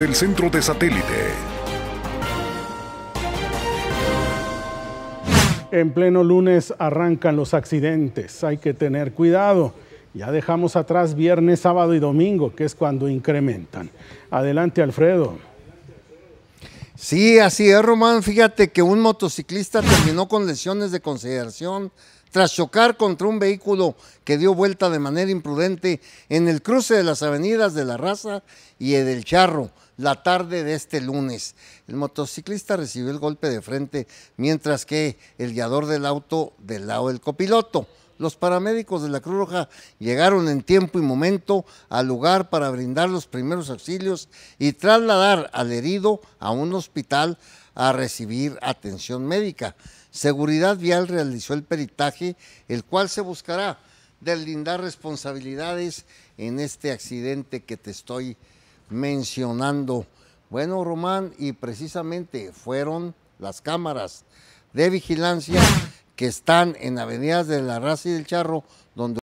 del centro de satélite. En pleno lunes arrancan los accidentes, hay que tener cuidado. Ya dejamos atrás viernes, sábado y domingo, que es cuando incrementan. Adelante, Alfredo. Sí, así es, Román. Fíjate que un motociclista terminó con lesiones de consideración tras chocar contra un vehículo que dio vuelta de manera imprudente en el cruce de las avenidas de La Raza y del Charro la tarde de este lunes. El motociclista recibió el golpe de frente, mientras que el guiador del auto del lado del copiloto los paramédicos de la Cruz Roja llegaron en tiempo y momento al lugar para brindar los primeros auxilios y trasladar al herido a un hospital a recibir atención médica. Seguridad Vial realizó el peritaje, el cual se buscará deslindar responsabilidades en este accidente que te estoy mencionando. Bueno, Román, y precisamente fueron las cámaras de vigilancia que están en avenidas de la Raza y del Charro, donde